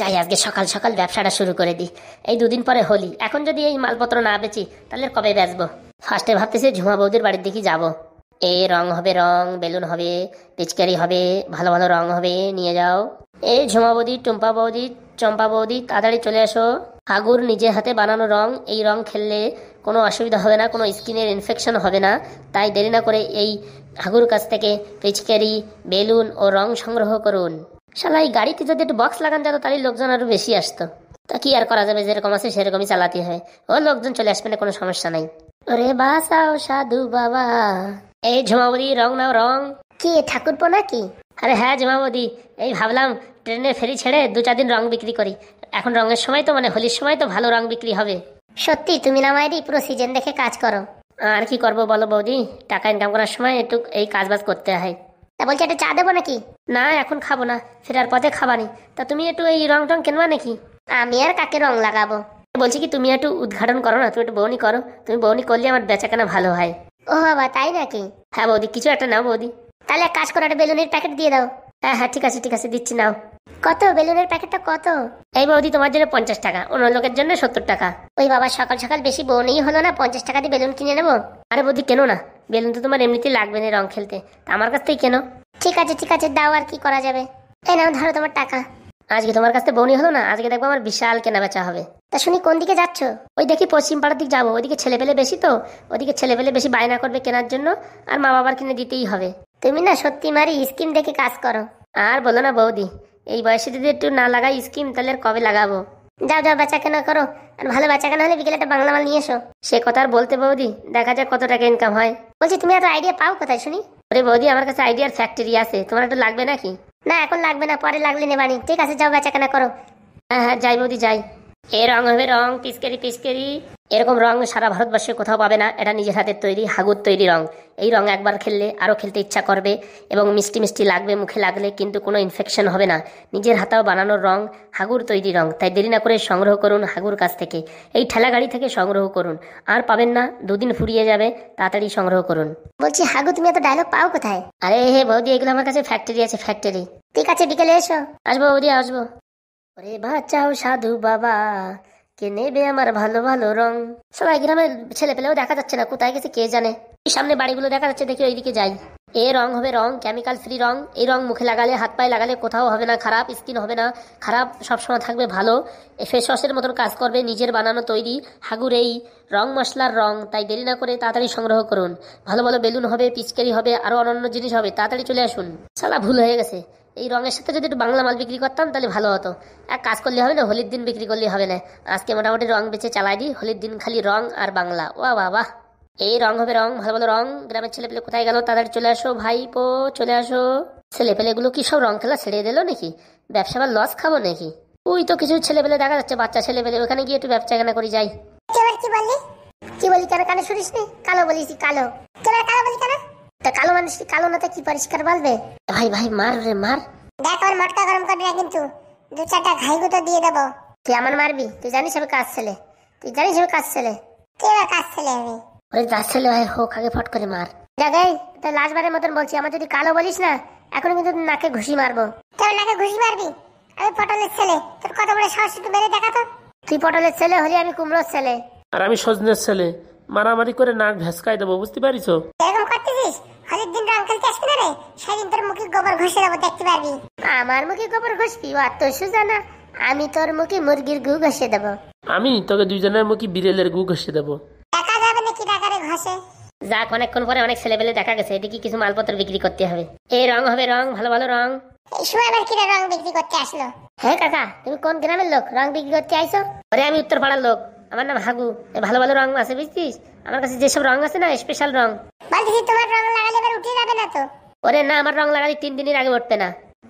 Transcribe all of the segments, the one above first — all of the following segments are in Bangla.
যাই আজকে সকাল সকাল ব্যবসাটা শুরু করে দিই এই দুদিন পরে হোলি এখন যদি এই মালপত্র না বেচি তাহলে কবে বেচবো ফার্স্টে ভাবতেছি ঝুমা বৌদির বাড়ির দিকে যাব। এ রং হবে রং বেলুন হবে পিচকারি হবে ভালো ভালো রং হবে নিয়ে যাও এই ঝুমা বৌদি টুম্পা বৌদি চম্পা বৌদি তাড়াতাড়ি চলে আসো হাগুর নিজের হাতে বানানো রং এই রং খেললে কোনো অসুবিধা হবে না কোনো স্কিনের ইনফেকশন হবে না তাই দেরি না করে এই হাগুর কাছ থেকে পিচকারি বেলুন ও রং সংগ্রহ করুন শালা এই গাড়িতে যদি একটু বক্স লাগান যেত তাহলে লোকজন আরও বেশি আসতো তা কি আর করা যাবে যেরকম আছে সেরকমই চালাতে হয় ও লোকজন চলে আসবে না কোনো সমস্যা নাই ওরে বাসাও সাধু বাবা এই ঝুমাবদি রং নাও রং কি পো নাকি আরে হ্যাঁ ঝুমাবদি এই ভাবলাম ট্রেনে ফেরি ছেড়ে দু চার দিন রং বিক্রি করি এখন রঙের সময় তো মানে হোলির সময় তো ভালো রং বিক্রি হবে সত্যি তুমি না মায়েরই পুরো সিজন দেখে কাজ করো আর কি করবো বলো বৌদি টাকা ইনকাম করার সময় একটু এই কাজ বাজ করতে হয় তা বলছি একটা চা দেবো নাকি না এখন খাবো না ফেরার পথে খাবানি তা তুমি একটু এই রং টং কেনবা নাকি আমি আর কাকে রং লাগাবো বলছি কি তুমি একটু উদ্ঘাটন করো না তুমি একটু বৌনি করো তুমি বৌনি করলে আমার বেচাকেনা ভালো হয় ও বাবা তাই নাকি হ্যাঁ বৌদি কিছু একটা নাও বৌদি তাহলে এক কাজ করো একটা বেলুনের প্যাকেট দিয়ে দাও হ্যাঁ হ্যাঁ ঠিক আছে ঠিক আছে দিচ্ছি নাও কত বেলুনের প্যাকেটটা কত এই বৌদি তোমার জন্য পঞ্চাশ টাকা অন্য লোকের জন্য সত্তর টাকা ওই বাবা সকাল সকাল বেশি বনেই হলো না পঞ্চাশ টাকা দিয়ে বেলুন কিনে নেবো আরে বৌদি কেন না বেলুন তো তোমার এমনিতেই লাগবে না রং খেলতে তা আমার কাছ থেকেই কেন ঠিক আছে ঠিক আছে দাও আর কি করা যাবে এই নাও ধরো তোমার টাকা আজকে তোমার কাছে বৌনি হলো না আজকে দেখবো আমার বিশাল কেনা বেচা হবে তা শুনি কোন দিকে যাচ্ছ ওই দেখি পশ্চিম পাড়ার দিক যাবো ওদিকে ছেলে পেলে বেশি তো ওদিকে ছেলে পেলে বেশি বায়না করবে কেনার জন্য আর মা বাবার কিনে দিতেই হবে তুমি না সত্যি মারি স্কিম দেখে কাজ করো আর বলো না বৌদি এই বয়সে যদি একটু না লাগাই স্কিম তাহলে কবে লাগাবো যাও যাও বেচা কেনা করো আর ভালো বেচা কেনা হলে বিকেলে একটা বাংলা মাল নিয়ে এসো সে কথা আর বলতে বৌদি দেখা যাক কত টাকা ইনকাম হয় বলছি তুমি এত আইডিয়া পাও কোথায় শুনি ওরে বৌদি আমার কাছে আইডিয়ার ফ্যাক্টরি আছে তোমার একটু লাগবে নাকি না এখন লাগবে না পরে লাগলে নেবানি ঠিক আছে যাও বেচা কেনা করো হ্যাঁ হ্যাঁ যাই বৌদি যাই এ রং হবে রং পিসকেরি পিসকেরি এরকম রং সারা ভারতবর্ষে কোথাও পাবে না এটা নিজের হাতে তৈরি হাগুর তৈরি রং এই রং একবার খেললে আরও খেলতে ইচ্ছা করবে এবং মিষ্টি মিষ্টি লাগবে মুখে লাগলে কিন্তু কোনো ইনফেকশন হবে না নিজের হাতেও বানানোর রং হাগুর তৈরি রং তাই দেরি না করে সংগ্রহ করুন হাগুর কাছ থেকে এই ঠেলা গাড়ি থেকে সংগ্রহ করুন আর পাবেন না দুদিন ফুরিয়ে যাবে তাড়াতাড়ি সংগ্রহ করুন বলছি হাগু তুমি এত ডায়লগ পাও কোথায় আরে হে বৌদি এগুলো আমার কাছে ফ্যাক্টরি আছে ফ্যাক্টরি ঠিক আছে বিকেলে এসো আসবো বৌদি আসবো ওরে বাচ্চাও সাধু বাবা কে নেবে আমার ভালো ভালো রং সবাই গ্রামের ছেলে পেলেও দেখা যাচ্ছে না কোথায় গেছে কে জানে এই সামনে বাড়িগুলো দেখা যাচ্ছে দেখি ওইদিকে যাই এ রং হবে রং কেমিক্যাল ফ্রি রং এই রং মুখে লাগালে হাত পায়ে লাগালে কোথাও হবে না খারাপ স্কিন হবে না খারাপ সবসময় থাকবে ভালো ফেস ওয়াশের মতন কাজ করবে নিজের বানানো তৈরি হাগুর এই রং মশলার রং তাই দেরি না করে তাড়াতাড়ি সংগ্রহ করুন ভালো ভালো বেলুন হবে পিচকারি হবে আরও অন্যান্য জিনিস হবে তাড়াতাড়ি চলে আসুন সালা ভুল হয়ে গেছে এই রঙের সাথে যদি একটু বাংলা মাল বিক্রি করতাম তাহলে ভালো হতো এক কাজ করলে হবে না হোলির দিন বিক্রি করলে হবে না আজকে মোটামুটি রং বেছে চালাই দিই হোলির দিন খালি রং আর বাংলা ও বা বাহ এই রং হবে রং ভালো ভালো রং গ্রামের ছেলে পেলে কোথায় গেল তাদের চলে আসো ভাই পো চলে আসো ছেলে পেলেগুলো কি সব রং খেলা ছেড়ে দিল নাকি ব্যবসা বা লস খাবো নাকি ওই তো কিছু ছেলে পেলে দেখা যাচ্ছে বাচ্চা ছেলে পেলে ওখানে গিয়ে একটু ব্যবসা কেনা করে যাই কি বললি কি বলি কেন কানে শুনিস কালো বলিস কালো কেন কালো বলি কেন তা কালো মানুষ কালো না কি পরিষ্কার বলবে ভাই ভাই মার রে মার দেখ আমার মটকা গরম করে না কিন্তু দু চারটা ঘাই গুঁতো দিয়ে দেবো তুই আমার মারবি তুই জানিস আমি কাজ ছেলে তুই জানিস আমি কাজ ছেলে কে বা কাজ ছেলে আমি ওই কাজ ছেলে ভাই হোক আগে ফট করে মার দেখ এই তাই লাস্টবারের মতন বলছি আমার যদি কালো বলিস না এখন কিন্তু নাকে ঘুষি মারবো তোর নাকে ঘুষি মারবি আমি পটলের ছেলে তোর কত বড় সাহস একটু মেরে দেখা তো তুই পটলের ছেলে হলি আমি কুমড়োর ছেলে আর আমি সজনের ছেলে মারামারি করে নাক ভেসকাই দেবো বুঝতে পারিস সেদিন তোর মুখে গোবর ঘষে দেবো দেখতে পারবি আমার মুখে গোবর ঘষবি তো সোজা না আমি তোর মুখে মুরগির গু ঘষে দেবো আমি তোকে মুখে গু ঘষে দেবো দেখা যাবে নাকি ঘষে যাক অনেকক্ষণ পরে অনেক দেখা গেছে এদিকে কিছু মালপত্র বিক্রি করতে হবে এই রং হবে রং ভালো ভালো রং আবার রং বিক্রি করতে আসলো হ্যাঁ কাকা তুমি কোন গ্রামের লোক রং বিক্রি করতে আইছো আরে আমি উত্তর পাড়ার লোক আমার নাম হাগু ভালো ভালো রং আছে বুঝছিস আমার কাছে যেসব রং আছে না স্পেশাল রং বলছি তোমার রং লাগালে এবার উঠে যাবে না তো ওরে না আমার রং লাগালি তিন দিনের আগে উঠতে না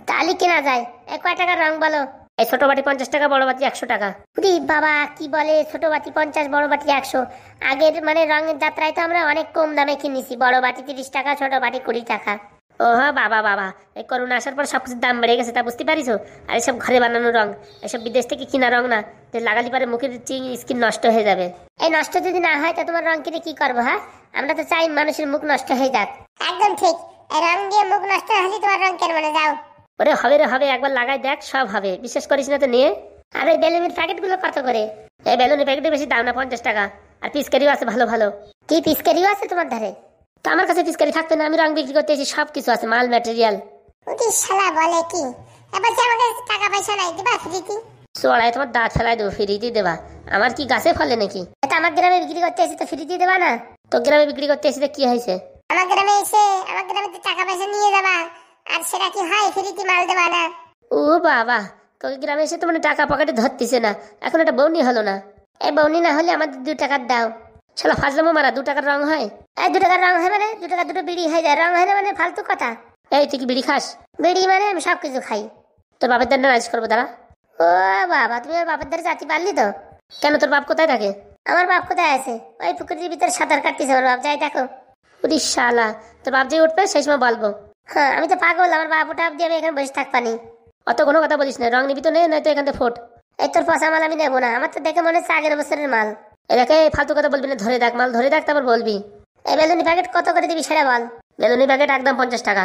তাহলে কেনা যায় এক কয় টাকার রং বলো এই ছোট বাটি পঞ্চাশ টাকা বড় বাটি একশো টাকা পুরি বাবা কি বলে ছোট বাটি পঞ্চাশ বড় বাটি একশো আগের মানে রঙের যাত্রায় তো আমরা অনেক কম দামে কিনেছি বড় বাটি তিরিশ টাকা ছোট বাটি কুড়ি টাকা ও হ্যাঁ বাবা বাবা এই করোনা আসার পর সব কিছুর দাম বেড়ে গেছে তা বুঝতে পারিস আর এসব ঘরে বানানো রং এসব বিদেশ থেকে কিনা রং না যে লাগালি পারে মুখের চিং স্কিন নষ্ট হয়ে যাবে এই নষ্ট যদি না হয় তা তোমার রং কিনে কি করবো হ্যাঁ আমরা তো চাই মানুষের মুখ নষ্ট হয়ে যাক একদম ঠিক রং দিয়ে মুখ নষ্ট হাসি তোমার রং কেন মনে যাও ওরে হবে রে হবে একবার লাগাই দেখ সব হবে বিশ্বাস করিস না তো নিয়ে আর এই বেলুনের প্যাকেটগুলো কত করে এই বেলুনের প্যাকেটে বেশি দাম না পঞ্চাশ টাকা আর পিসকারিও আছে ভালো ভালো কি পিসকারিও আছে তোমার ধারে তো আমার কাছে পিসকারি থাকতো না আমি রং বিক্রি করতে এসেছি সব কিছু আছে মাল ম্যাটেরিয়াল ওটি শালা বলে কি এবার যে আমাকে টাকা পয়সা নাই দিবা ফ্রিতে সোড়ায় তোমার দাঁত ফেলায় দেবো ফ্রিতে দেবা আমার কি গাছে ফলে নাকি এটা আমার গ্রামে বিক্রি করতে এসে তো ফ্রিতে দেবা না তো গ্রামে বিক্রি করতে এসে কি হয়েছে আমার গ্রামে এসে আমার গ্রামে টাকা পয়সা নিয়ে যাবা আর সেটা কি হয় কি মাল দেবা না ও বাবা তোকে গ্রামে এসে তোমার মানে টাকা পকেটে ধরতেছে না এখন একটা বৌনি হলো না এই বৌনি না হলে আমাদের দু টাকার দাও চলো ফাজলামো মারা দু টাকার রং হয় এই দু টাকার রং হয় মানে দু টাকা দুটো বিড়ি হয়ে যায় রং হয় না মানে ফালতু কথা এই তুই কি বিড়ি খাস বিড়ি মানে আমি সব কিছু খাই তোর বাপের দ্বারা নাচ করবো দাঁড়া ও বাবা তুমি আর বাপের দ্বারা জাতি পারলি তো কেন তোর বাপ কোথায় থাকে আমার বাপ কোথায় আছে ওই পুকুরের ভিতরে সাঁতার কাটতেছে আমার বাপ যাই দেখো ওটি শালা তোর বাপ যদি উঠবে সেই সময় বলবো হ্যাঁ আমি তো পাগল আমার বাপ ওটা দিয়ে আমি এখানে বসে থাকতানি অত কোনো কথা বলিস না রং নিবি তো নেই নয়তো এখান থেকে ফোট এই তোর পচা মাল আমি নেবো না আমার তো দেখে মনে হচ্ছে আগের বছরের মাল এলাকায় ফালতু কথা বলবি না ধরে দেখ মাল ধরে দেখ তারপর বলবি এই বেলুনি প্যাকেট কত করে দিবি সেটা বল বেলুনি প্যাকেট একদম পঞ্চাশ টাকা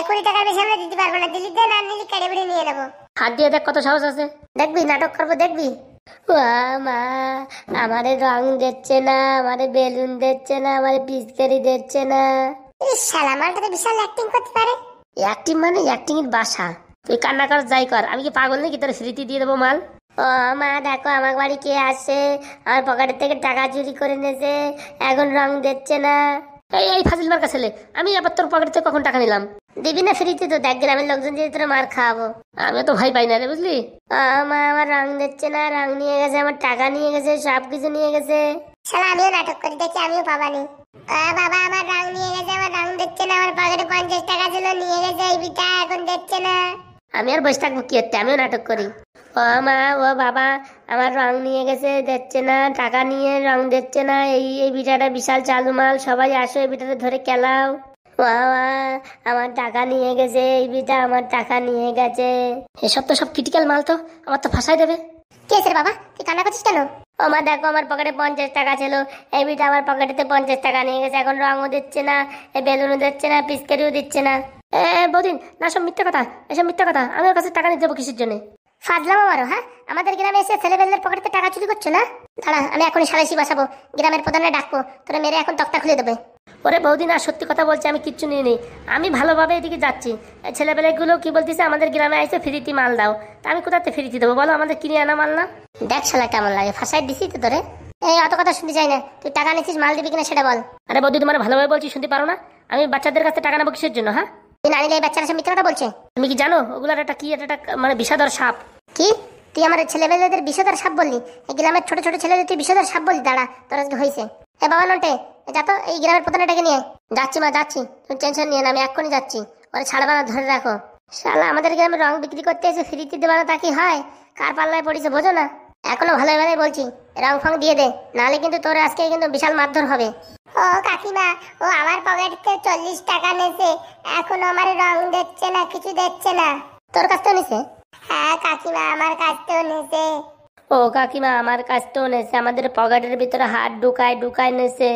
এক কোটি টাকার বেশি আমরা দিতে পারবো না দিলি দেন আর নিলি কেড়ে নিয়ে নেবো হাত দিয়ে দেখ কত সাহস আছে দেখবি নাটক করবো দেখবি মা আমারে রং দিচ্ছে না আমারে বেলুন দিচ্ছে না আমারে পিচকারি দিচ্ছে না এই শালা মালটা তো বিশাল অ্যাক্টিং করতে পারে অ্যাক্টিং মানে অ্যাক্টিং এর বাসা তুই কান্না কর যাই কর আমি কি পাগল নাকি তোর স্মৃতি দিয়ে দেবো মাল ও মা দেখো আমার বাড়ি কে আসে আমার পকেটের থেকে টাকা চুরি করে নেছে এখন রং দিচ্ছে না এই এই ফাজিল মার্কা ছেলে আমি আবার তোর পকেট থেকে কখন টাকা নিলাম দিবি না ফ্রিতে তো দেখ গ্রামের লোকজন যদি তোরা মার খাওয়াবো আমি তো ভাই পাই না রে বুঝলি আমার আমার রং দিচ্ছে না রং নিয়ে গেছে আমার টাকা নিয়ে গেছে সব কিছু নিয়ে গেছে শালা আমিও নাটক করি দেখি আমিও পাবানি বাবা আমার রং নিয়ে গেছে আমার রং দিচ্ছে না আমার পকেটে পঞ্চাশ টাকা ছিল নিয়ে গেছে এই বিটা এখন দিচ্ছে না আমি আর বসে থাকবো কি হচ্ছে আমিও নাটক করি ও মা ও বাবা আমার রং নিয়ে গেছে দেখছে না টাকা নিয়ে রং দিচ্ছে না এই এই বিটাটা বিশাল চালু মাল সবাই আসো এই বিটাতে ধরে খেলাও বাবা আমার টাকা নিয়ে গেছে এই বিটা আমার টাকা নিয়ে গেছে এসব তো সব ক্রিটিক্যাল মাল তো আমার তো ফাঁসাই দেবে কে স্যার বাবা তুই কান্না করছিস কেন ও মা দেখো আমার পকেটে পঞ্চাশ টাকা ছিল এই বিটা আমার পকেটেতে পঞ্চাশ টাকা নিয়ে গেছে এখন রঙও দিচ্ছে না বেলুনও দিচ্ছে না পিচকারিও দিচ্ছে না এ বদিন না সব মিথ্যা কথা এসব মিথ্যা কথা আমার কাছে টাকা নিতে যাবো কিসের জন্য ফাজলা মারো হ্যাঁ আমাদের গ্রামে এসে ছেলেবেলদের পকেটে টাকা চুরি করছো না দাঁড়া আমি এখনই সালাইসি বসাবো গ্রামের প্রধানে ডাকবো তোরা মেরে এখন তক্তা খুলে দেবে ওরে বৌদি না সত্যি কথা বলছি আমি কিচ্ছু নিয়ে নেই আমি ভালোভাবে এদিকে যাচ্ছি ছেলেবেলাগুলো কি বলতেছে আমাদের গ্রামে এসে ফ্রিতে মাল দাও তা আমি কোথাতে ফ্রিতে দেবো বলো আমাদের কিনে আনা মাল না দেখ শালা কেমন লাগে ফাঁসাই দিছি তো তোরে এই অত কথা শুনতে চাই না তুই টাকা নিছিস মাল দিবি কিনা সেটা বল আরে বৌদি তোমার ভালোভাবে বলছি শুনতে পারো না আমি বাচ্চাদের কাছে টাকা নেবো কিসের জন্য হ্যাঁ এই নারী এই বাচ্চারা সব মিথ্যে কথা বলছে তুমি কি জানো ওগুলোর একটা কি একটা মানে বিষাদর সাপ কি তুই আমার ছেলেমেয়েদের বিষাদর সাপ বললি এই গ্রামের ছোট ছোট ছেলেদের তুই বিষাদর সাপ বললি দাঁড়া তোর আজকে হয়েছে এ বাবা নটে যা তো এই গ্রামের প্রধানটাকে নিয়ে যাচ্ছি মা যাচ্ছি তুমি টেনশন নিয়ে না আমি এক্ষুনি যাচ্ছি ওরা ছাড়বা ধরে রাখো শালা আমাদের গ্রামে রং বিক্রি করতে এসে ফ্রিতে দেওয়া তা কি হয় কার পাল্লায় পড়েছে বোঝো না এখনো ভালো ভালোই বলছি রং ফং দিয়ে দে নাহলে কিন্তু তোর আজকে কিন্তু বিশাল মারধর হবে ও কাকিমা ও আমার পকেট থেকে চল্লিশ টাকা নেছে এখন আমার রং দেখছে না কিছু দেখছে না তোর কাছ তো নিছে হ্যাঁ কাকিমা আমার কাছ থেকেও নিছে ও কাকিমা আমার কাছ তো নেছে আমাদের পকেটের ভিতরে হাত ঢুকায় ঢুকায় নেছে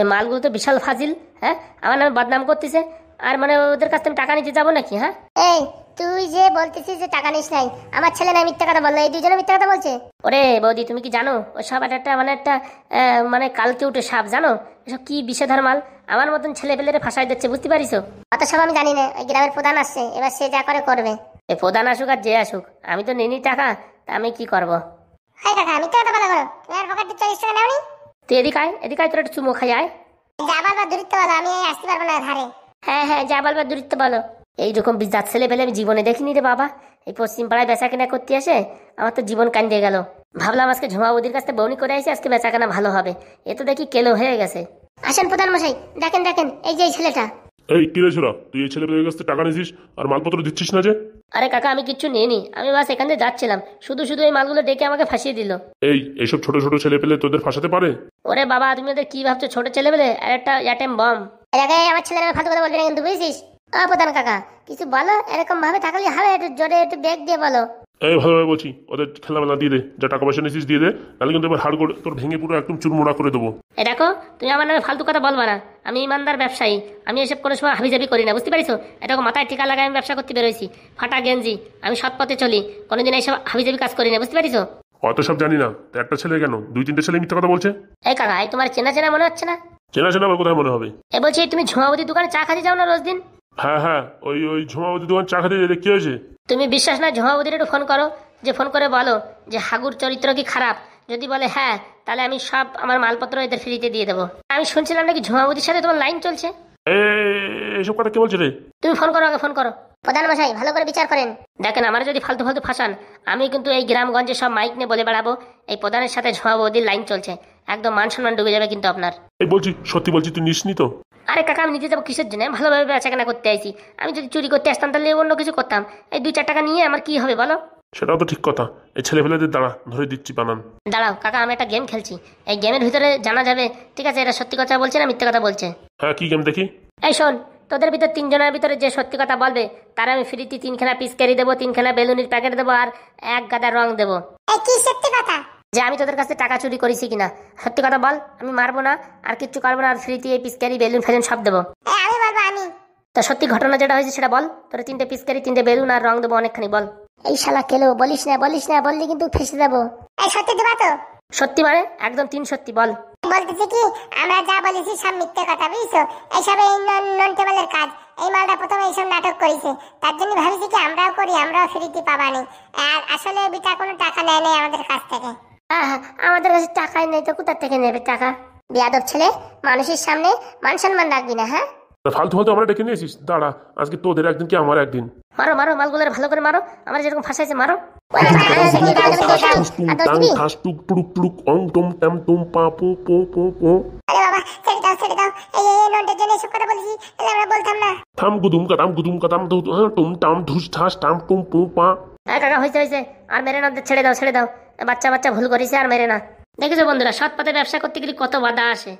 এই মালগুলো তো বিশাল ফাজিল হ্যাঁ আমার নামে বদনাম করতেছে আর মানে ওদের কাছ থেকে টাকা নিতে যাবো নাকি হ্যাঁ এই তুই যে বলতেছিস যে টাকা নিস নাই আমার ছেলে না মিথ্যা কথা বললো এই দুজনে মিথ্যা কথা বলছে ওরে বৌদি তুমি কি জানো ওই সব একটা মানে একটা মানে কালকে উঠে সাপ জানো এসব কি বিষেধার মাল আমার মতন ছেলে পেলেরে ফাঁসাই দিচ্ছে বুঝতে পারিস অত সব আমি জানি না ওই গ্রামের প্রধান আসছে এবার সে যা করে করবে এ প্রধান আসুক আর যে আসুক আমি তো নিনি টাকা তা আমি কি করবো হাই কাকা আমি তো নেওনি তুই এদিকে আয় এদিকে আয় তোর একটু চুমো খাই আয় যা বলবার দূরিত্ব বলো আমি আসতে পারবো না ধারে হ্যাঁ হ্যাঁ যা বলবার দূরিত্ব বলো এইরকম বিজাত ছেলে পেলে আমি জীবনে দেখিনি রে বাবা এই পশ্চিম পাড়ায় বেচা কেনা করতে আসে আমার তো জীবন কান্দে গেল ভাবলাম আজকে ঝুমা বৌদির কাছে বৌনি করে আসি আজকে বেচা কেনা ভালো হবে এ তো দেখি কেলো হয়ে গেছে আসেন প্রধানমশাই দেখেন দেখেন এই যে এই ছেলেটা এই কি রে ছোরা তুই এই ছেলেপেলের কাছ টাকা নিছিস আর মালপত্র দিচ্ছিস না যে আরে কাকা আমি কিচ্ছু নিইনি আমি বাস এখান থেকে যাচ্ছিলাম শুধু শুধু এই মালগুলো ডেকে আমাকে ফাঁসিয়ে দিল এই এইসব ছোট ছোট ছেলে পেলে তোদের ফাঁসাতে পারে ওরে বাবা তুমি ওদের কি ভাবছো ছোট ছেলেপেলে আর একটা অ্যাটেম বম আমার ছেলেরা ফালতু কথা বলবি না কিন্তু বুঝেছিস আ প্রধান কাকা কিছু বলো এরকম ভাবে থাকলে হবে একটু জোরে একটু ব্যাগ দিয়ে বলো এই ভালোভাবে বলছি ওদের খেলামেলা দিয়ে দে যা টাকা পয়সা নিয়েছিস দিয়ে দে নাহলে কিন্তু এবার হাড়গোড় তোর ভেঙে পুরো একদম চুরমোড়া করে দেবো এ দেখো তুমি আমার নামে ফালতু কথা বলবা না আমি ইমানদার ব্যবসায়ী আমি এসব কোনো সময় হাবিজাবি করি না বুঝতে পারিছো এটা মাথায় টিকা লাগায় আমি ব্যবসা করতে বেরোয়েছি ফাটা গেঞ্জি আমি সৎ পথে চলি কোনোদিন এইসব হাবিজাবি কাজ করি না বুঝতে পারিছো অত সব জানি না তো একটা ছেলে কেন দুই তিনটে ছেলে মিথ্যা কথা বলছে এই কাকা এই তোমার চেনা চেনা মনে হচ্ছে না চেনা চেনা আমার কোথায় মনে হবে এ বলছি তুমি ঝুমাবতী দোকানে চা খাতে যাও না রোজ দিন হ্যাঁ হ্যাঁ ওই ওই ঝুমাবতির দোকান চা খেতে যেতে কি হয়েছে তুমি বিশ্বাস না ঝুমাবতির একটু ফোন করো যে ফোন করে বলো যে হাগুর চরিত্র কি খারাপ যদি বলে হ্যাঁ তাহলে আমি সব আমার মালপত্র এদের ফ্রিতে দিয়ে দেবো আমি শুনছিলাম নাকি ঝুমাবতির সাথে তোমার লাইন চলছে এসব কথা কে বলছে রে তুমি ফোন করো আগে ফোন করো প্রধান মশাই ভালো করে বিচার করেন দেখেন আমার যদি ফালতু ফালতু ফাঁসান আমি কিন্তু এই গ্রামগঞ্জে সব মাইক নিয়ে বলে বেড়াবো এই প্রধানের সাথে ঝোঁয়া লাইন চলছে একদম মান সম্মান ডুবে যাবে কিন্তু আপনার এই বলছি সত্যি বলছি তুই নিসনি তো আরে কাকা আমি নিজে যাবো কিসের জন্য ভালোভাবে কেনা করতে আইসি আমি যদি চুরি করতে আসতাম তাহলে অন্য কিছু করতাম এই দুই চার টাকা নিয়ে আমার কি হবে বলো সেটাও তো ঠিক কথা এই ছেলেপেলেদের দাঁড়া ধরে দিচ্ছি বানান দাঁড়াও কাকা আমি একটা গেম খেলছি এই গেমের ভিতরে জানা যাবে ঠিক আছে এটা সত্যি কথা বলছে না মিথ্যে কথা বলছে হ্যাঁ কি গেম দেখি এই শোন তোদের ভিতর তিনজনের ভিতরে যে সত্যি কথা বলবে তারা আমি ফ্রিতে তিনখানা ক্যারি দেবো তিনখানা বেলুনের প্যাকেট দেবো আর এক গাদা রং দেবো কি সত্যি কথা যে আমি তোদের কাছে টাকা চুরি করেছি কিনা সত্যি কথা বল আমি মারবো না আর কিচ্ছু করবো না আর ফ্রিতে এই বেলুন ফেলুন সব দেবো আমি আমি তা সত্যি ঘটনা যেটা হয়েছে সেটা বল তোরা তিনটে পিসকারি তিনটে বেলুন আর রং দেবো অনেকখানি বল এই শালা কেলো বলিস না বলিস না বললি কিন্তু ফেসে যাবো এই সত্যি দেবা তো সত্যি মানে একদম তিন সত্যি বল বলতেছি কি আমরা যা বলেছি সব মিথ্যে কথা বুঝছো এইসব এই নন টেবলের কাজ এই মালটা প্রথমে এইসব নাটক করেছে তার জন্য ভাবিছি কি আমরাও করি আমরাও ফ্রিতে পাবানি আর আসলে বিটা কোনো টাকা নেয় নাই আমাদের কাছ থেকে আমাদের কাছে টাকাই নেই তো কোথা থেকে নেবে টাকা বিয়াদব ছেলে মানুষের সামনে মান সম্মান রাখবি না হ্যাঁ ফালতু ফালতু আমরা ডেকে নিয়েছিস দাঁড়া আজকে তোদের একদিন কি আমার একদিন মারো মারো ভালো করে মারো আমার যেরকম ফাঁসাইছে মারো গুদুম টুম ধুস টুম পা হয়েছে হয়েছে আর মেরে ছেড়ে দাও ছেড়ে দাও বাচ্চা বাচ্চা ভুল করেছে আর মেরে না দেখেছো বন্ধুরা সৎ পথে ব্যবসা করতে গেলে কত বাধা আসে